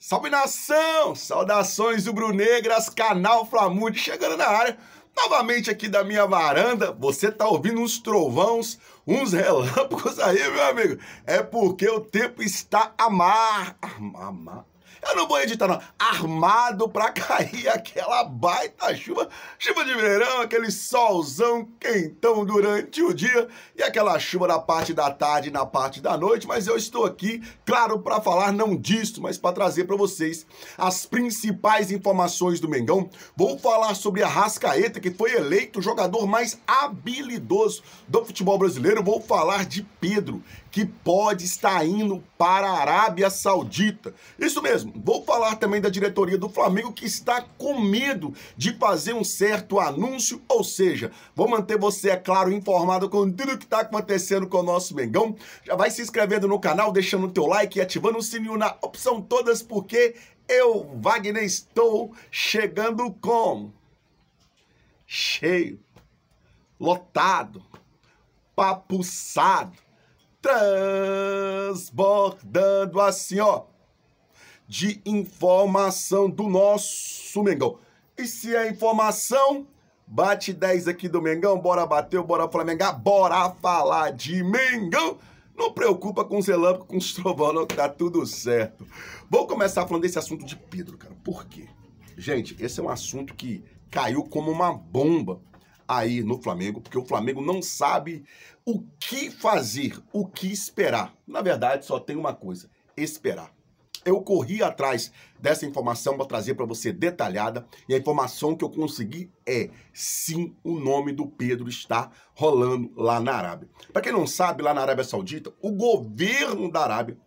Salve nação! Saudações do Brunegras, canal Flamud, chegando na área, novamente aqui da minha varanda. Você tá ouvindo uns trovões, uns relâmpagos aí, meu amigo. É porque o tempo está amar. Amar, amar. Eu não vou editar, não. Armado pra cair aquela baita chuva, chuva de verão, aquele solzão quentão durante o dia e aquela chuva na parte da tarde e na parte da noite. Mas eu estou aqui, claro, para falar não disso, mas para trazer para vocês as principais informações do Mengão. Vou falar sobre a Rascaeta, que foi eleito o jogador mais habilidoso do futebol brasileiro. Vou falar de Pedro, que pode estar indo para a Arábia Saudita. Isso mesmo. Vou falar também da diretoria do Flamengo que está com medo de fazer um certo anúncio, ou seja, vou manter você, é claro, informado com tudo que está acontecendo com o nosso Mengão. Já vai se inscrevendo no canal, deixando o teu like e ativando o sininho na opção todas, porque eu, Wagner, estou chegando com cheio, lotado, papuçado, transbordando assim, ó de informação do nosso Mengão. E se é informação, bate 10 aqui do Mengão, bora bater, bora Flamengo, bora falar de Mengão. Não preocupa com os relâmpagos, com os trovão, não, que tá tudo certo. Vou começar falando desse assunto de Pedro, cara. Por quê? Gente, esse é um assunto que caiu como uma bomba aí no Flamengo, porque o Flamengo não sabe o que fazer, o que esperar. Na verdade, só tem uma coisa: esperar. Eu corri atrás dessa informação para trazer para você detalhada. E a informação que eu consegui é: sim, o nome do Pedro está rolando lá na Arábia. Para quem não sabe, lá na Arábia Saudita, o governo da Arábia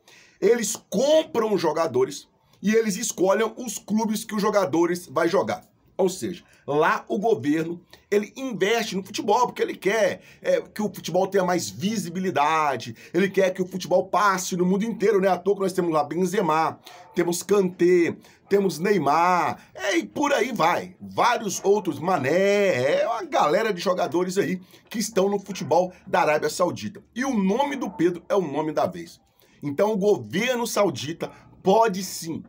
eles compram jogadores e eles escolhem os clubes que os jogadores vai jogar. Ou seja, lá o governo ele investe no futebol porque ele quer é, que o futebol tenha mais visibilidade, ele quer que o futebol passe no mundo inteiro, né? À toa que nós temos lá Benzema, temos Kanté, temos Neymar, é, e por aí vai. Vários outros, Mané, é uma galera de jogadores aí que estão no futebol da Arábia Saudita. E o nome do Pedro é o nome da vez. Então o governo saudita pode sim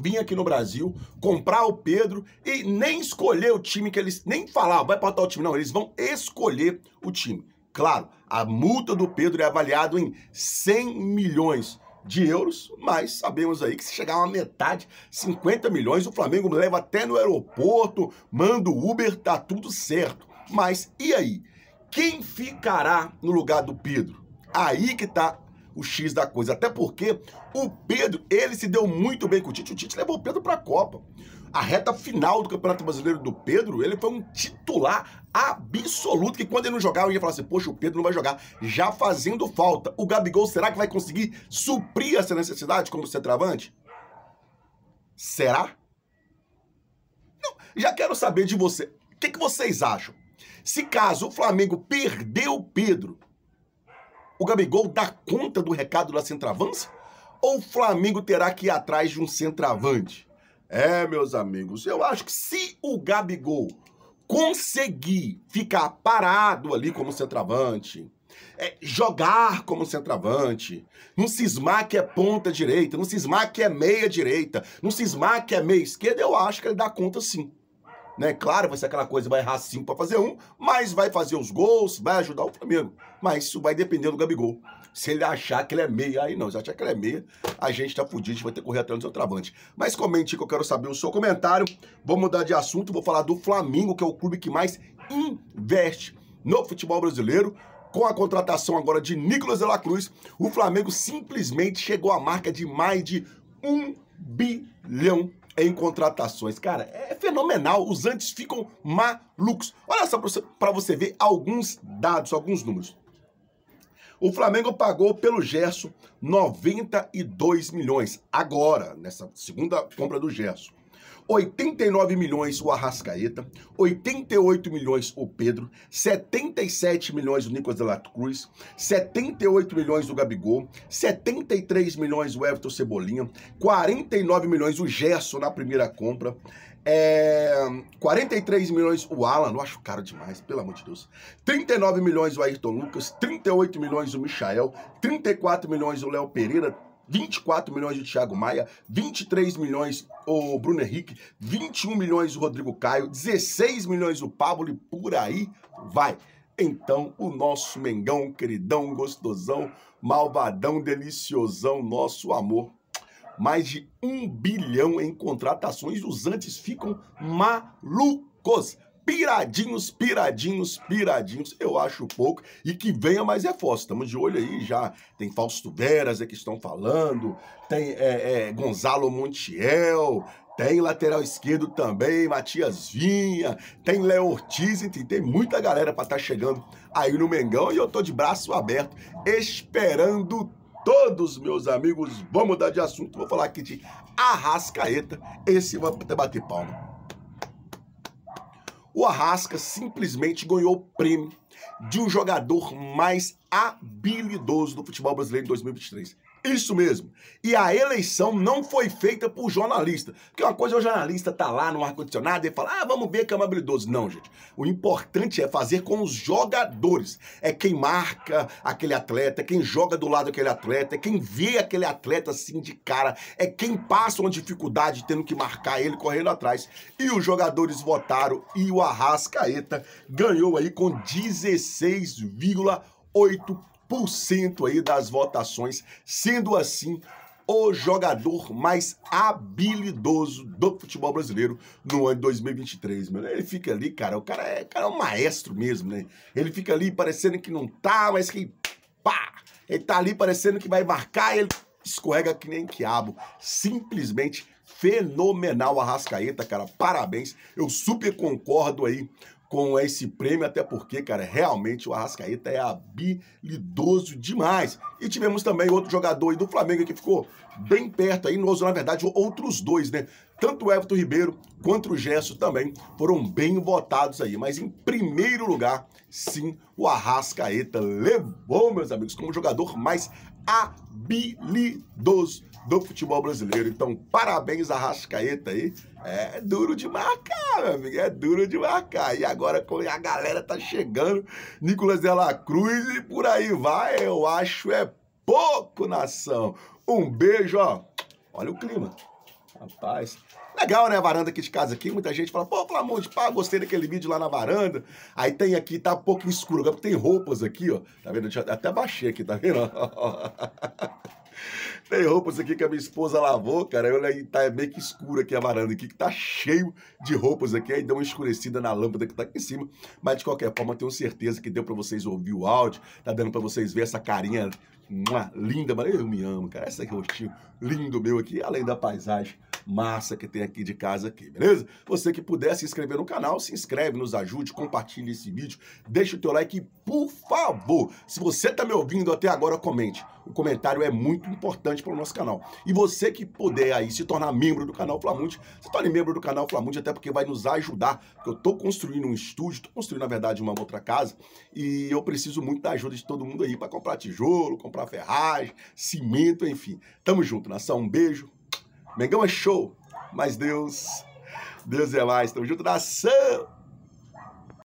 vir aqui no Brasil, comprar o Pedro e nem escolher o time que eles. Nem falar, vai botar o time. Não, eles vão escolher o time. Claro, a multa do Pedro é avaliada em 100 milhões de euros, mas sabemos aí que se chegar a uma metade, 50 milhões, o Flamengo leva até no aeroporto, manda o Uber, tá tudo certo. Mas e aí? Quem ficará no lugar do Pedro? Aí que tá o X da coisa. Até porque o Pedro, ele se deu muito bem com o Tite. O Tite levou o Pedro para a Copa. A reta final do Campeonato Brasileiro do Pedro, ele foi um titular absoluto, que quando ele não jogava, eu ia falar assim, poxa, o Pedro não vai jogar, já fazendo falta. O Gabigol, será que vai conseguir suprir essa necessidade como centroavante? Será? Não, já quero saber de você. O que, que vocês acham? Se caso o Flamengo perdeu o Pedro, o Gabigol dá conta do recado da centroavança? Ou o Flamengo terá que ir atrás de um centroavante? É, meus amigos, eu acho que se o Gabigol conseguir ficar parado ali como centroavante, é, jogar como centroavante, não cismar que é ponta direita, não cismar que é meia direita, não cismar que é meia esquerda, eu acho que ele dá conta sim. Né? Claro, vai ser aquela coisa, vai errar cinco para fazer um, mas vai fazer os gols, vai ajudar o Flamengo. Mas isso vai depender do Gabigol. Se ele achar que ele é meia, aí não. Se achar que ele é meia, a gente tá fudido, a gente vai ter que correr atrás do seu travante. Mas comente que eu quero saber o seu comentário. Vou mudar de assunto, vou falar do Flamengo, que é o clube que mais investe no futebol brasileiro. Com a contratação agora de Nicolas de la Cruz, o Flamengo simplesmente chegou à marca de mais de um bilhão em contratações. Cara, é fenomenal. Os antes ficam malucos. Olha só para você, você ver alguns dados, alguns números. O Flamengo pagou pelo Gerson 92 milhões, agora, nessa segunda compra do Gerson. 89 milhões o Arrascaeta, 88 milhões o Pedro, 77 milhões o Nicolas de la Cruz, 78 milhões o Gabigol, 73 milhões o Everton Cebolinha, 49 milhões o Gerson na primeira compra, é, 43 milhões o Alan, eu acho caro demais, pelo amor de Deus. 39 milhões o Ayrton Lucas, 38 milhões o Michael, 34 milhões o Léo Pereira, 24 milhões o Thiago Maia, 23 milhões o Bruno Henrique, 21 milhões o Rodrigo Caio, 16 milhões o Pablo e por aí vai. Então, o nosso Mengão, queridão, gostosão, malvadão, deliciosão, nosso amor mais de um bilhão em contratações. Os antes ficam malucos. Piradinhos, piradinhos, piradinhos, eu acho pouco. E que venha mais reforço. Estamos de olho aí já. Tem Fausto Veras é que estão falando, tem é, é, Gonzalo Montiel, tem lateral esquerdo também, Matias Vinha, tem Léo Ortiz, enfim, tem muita galera para estar tá chegando aí no Mengão e eu tô de braço aberto, esperando todos meus amigos, vamos mudar de assunto. Vou falar aqui de Arrascaeta. Esse vai até bater palma. O Arrasca simplesmente ganhou o prêmio de um jogador mais habilidoso do futebol brasileiro em 2023. Isso mesmo. E a eleição não foi feita por jornalista. Porque uma coisa é o jornalista tá lá no ar-condicionado e fala, ah, vamos ver que é um habilidoso. Não, gente. O importante é fazer com os jogadores. É quem marca aquele atleta, é quem joga do lado daquele atleta, é quem vê aquele atleta assim de cara, é quem passa uma dificuldade tendo que marcar ele correndo atrás. E os jogadores votaram e o Arrascaeta ganhou aí com 16,8% cento aí das votações, sendo assim o jogador mais habilidoso do futebol brasileiro no ano de 2023, mano. Ele fica ali, cara, o cara é, o cara é um maestro mesmo, né? Ele fica ali parecendo que não tá, mas que pá! Ele tá ali parecendo que vai marcar, ele escorrega que nem quiabo. Simplesmente fenomenal a Rascaeta, cara. Parabéns. Eu super concordo aí com esse prêmio, até porque, cara, realmente o Arrascaeta é habilidoso demais. E tivemos também outro jogador aí do Flamengo que ficou bem perto aí, nos, na verdade, outros dois, né? Tanto o Everton Ribeiro quanto o Gesso também foram bem votados aí. Mas em primeiro lugar, sim, o Arrascaeta levou, meus amigos, como jogador mais habilidoso do futebol brasileiro. Então, parabéns a Rascaeta aí. É duro de marcar, meu amigo. É duro de marcar. E agora a galera tá chegando, Nicolas Dela Cruz e por aí vai. Eu acho é pouco, nação. Um beijo, ó. Olha o clima. Rapaz legal, né? A varanda aqui de casa aqui, muita gente fala, pô, pelo amor de pá, gostei daquele vídeo lá na varanda. Aí tem aqui, tá um pouco escuro, agora tem roupas aqui, ó. Tá vendo? Eu até baixei aqui, tá vendo? Tem roupas aqui que a minha esposa lavou, cara. Olha aí, tá meio que escuro aqui a varanda aqui, que tá cheio de roupas aqui. Aí deu uma escurecida na lâmpada que tá aqui em cima. Mas de qualquer forma, tenho certeza que deu para vocês ouvir o áudio. Tá dando para vocês ver essa carinha uma, linda, mas eu me amo, cara. Esse é rostinho lindo meu aqui, além da paisagem massa que tem aqui de casa aqui, beleza? Você que puder se inscrever no canal, se inscreve, nos ajude, compartilhe esse vídeo, deixa o teu like e, por favor, se você tá me ouvindo até agora, comente. O comentário é muito importante importante para o nosso canal. E você que puder aí se tornar membro do canal Flamundi, se torne membro do canal Flamundi, até porque vai nos ajudar, porque eu estou construindo um estúdio, estou construindo, na verdade, uma outra casa, e eu preciso muito da ajuda de todo mundo aí para comprar tijolo, comprar ferragem, cimento, enfim. Tamo junto, nação. Um beijo. Mengão é show, mas Deus, Deus é mais. Tamo junto, nação.